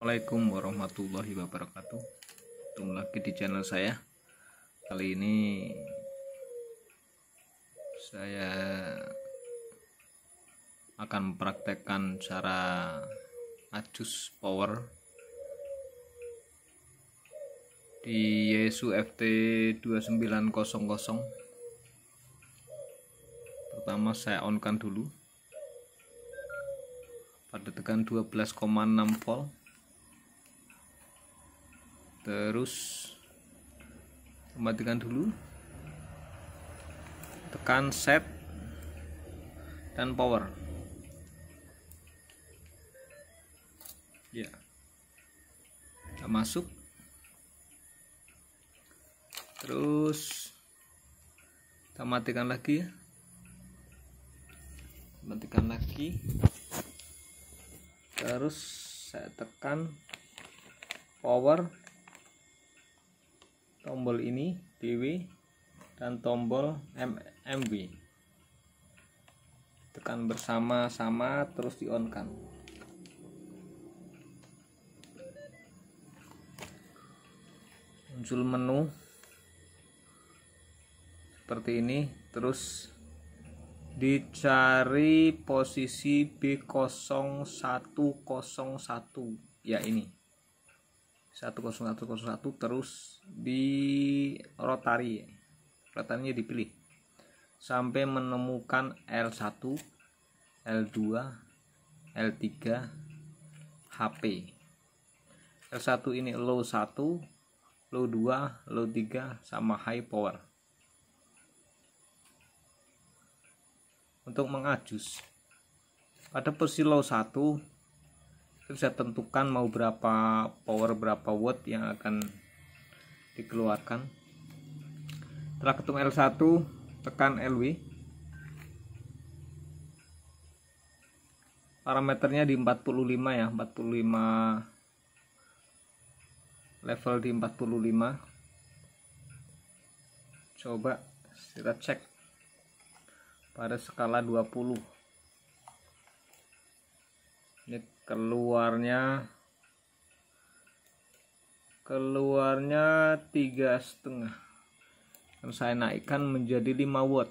Assalamualaikum warahmatullahi wabarakatuh Ketemu lagi di channel saya Kali ini Saya Akan praktekkan cara acus power Di Yesu FT2900 Pertama saya onkan dulu pada tekan 12,6 volt terus matikan dulu tekan set dan power ya kita masuk terus kita matikan lagi matikan lagi terus saya tekan power tombol ini DW dan tombol M tekan bersama-sama terus di on kan muncul menu seperti ini terus dicari posisi B0101 ya ini 10101 terus di rotari rotarinya dipilih sampai menemukan L1 L2 L3 HP L1 ini low 1 low 2 low 3 sama high power untuk mengajus pada posisi low 1 kita bisa tentukan mau berapa power berapa watt yang akan dikeluarkan setelah ketum L1 tekan LW parameternya di 45 ya 45 level di 45 coba kita cek pada skala 20 ini keluarnya keluarnya tiga setengah dan saya naikkan menjadi 5 watt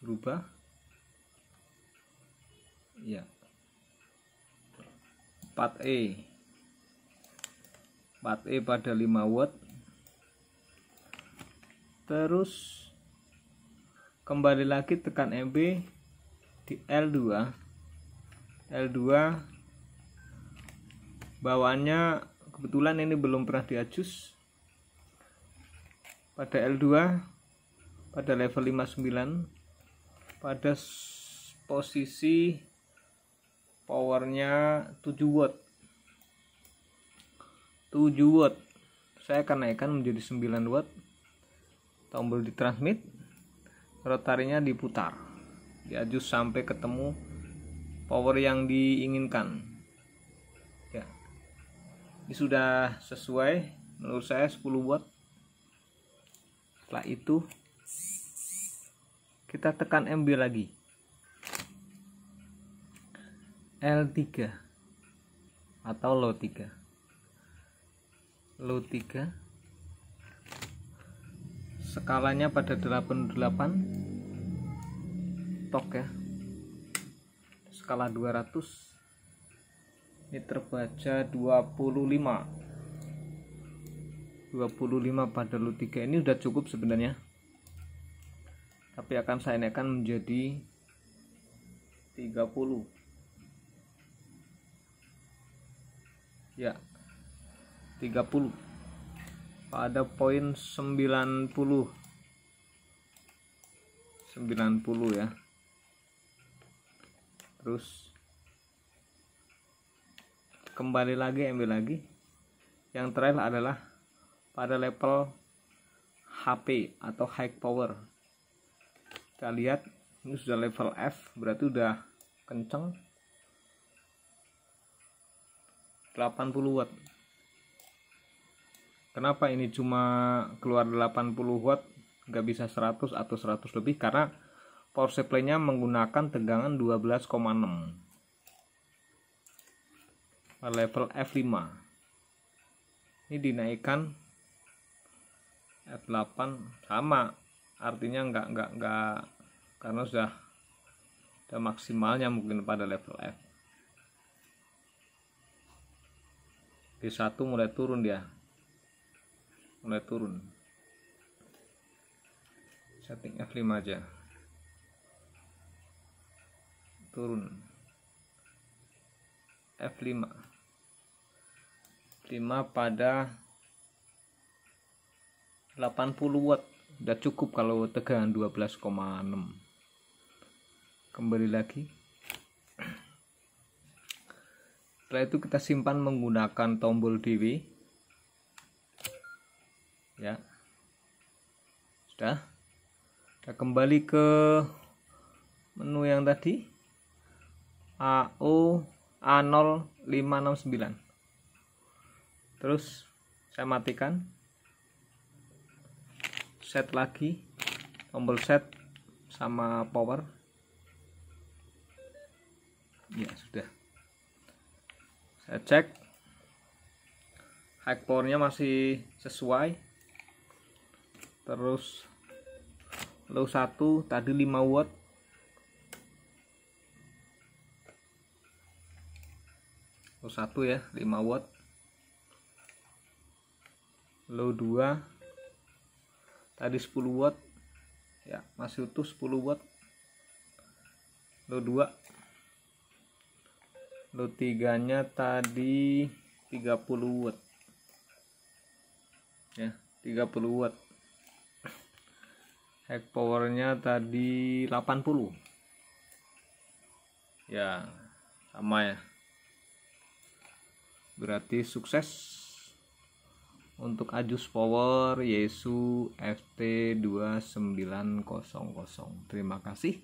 berubah ya 4E 4E pada 5 watt terus kembali lagi tekan MB di L2 L2 bawaannya kebetulan ini belum pernah diajus pada L2 pada level 59 pada posisi powernya 7 watt 7 watt saya akan naikkan menjadi 9 watt tombol di transmit rotarinya diputar diajus ya, sampai ketemu power yang diinginkan ya ini sudah sesuai menurut saya 10 watt setelah itu kita tekan MB lagi L3 atau low 3 low 3 skalanya pada 88 TikTok ya skala 200 ini terbaca 25 25 pada lu 3 ini udah cukup sebenarnya tapi akan saya naikkan menjadi 30 ya 30 pada poin 90 90 ya terus kembali lagi ambil lagi yang terakhir adalah pada level HP atau high power kita lihat ini sudah level F berarti udah kenceng 80 watt kenapa ini cuma keluar 80 watt nggak bisa 100 atau 100 lebih karena power supply-nya menggunakan tegangan 12,6 pada level F5 ini dinaikkan F8 sama artinya nggak nggak nggak karena sudah sudah maksimalnya mungkin pada level F G1 mulai turun dia mulai turun setting F5 aja turun F5 5 pada 80 watt sudah cukup kalau tegangan 12,6 kembali lagi setelah itu kita simpan menggunakan tombol DW ya sudah kita kembali ke menu yang tadi AU A0569 terus saya matikan set lagi tombol set sama power ya sudah saya cek high powernya masih sesuai terus low 1 tadi 5 watt 1 ya 5 watt low 2 tadi 10 watt ya masih utuh 10 watt low 2 low 3 nya tadi 30 watt ya 30 watt hack nya tadi 80 ya sama ya berarti sukses untuk Ajus Power Yesu FT2900 terima kasih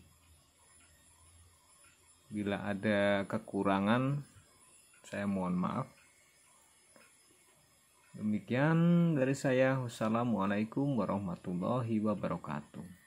bila ada kekurangan saya mohon maaf demikian dari saya wassalamualaikum warahmatullahi wabarakatuh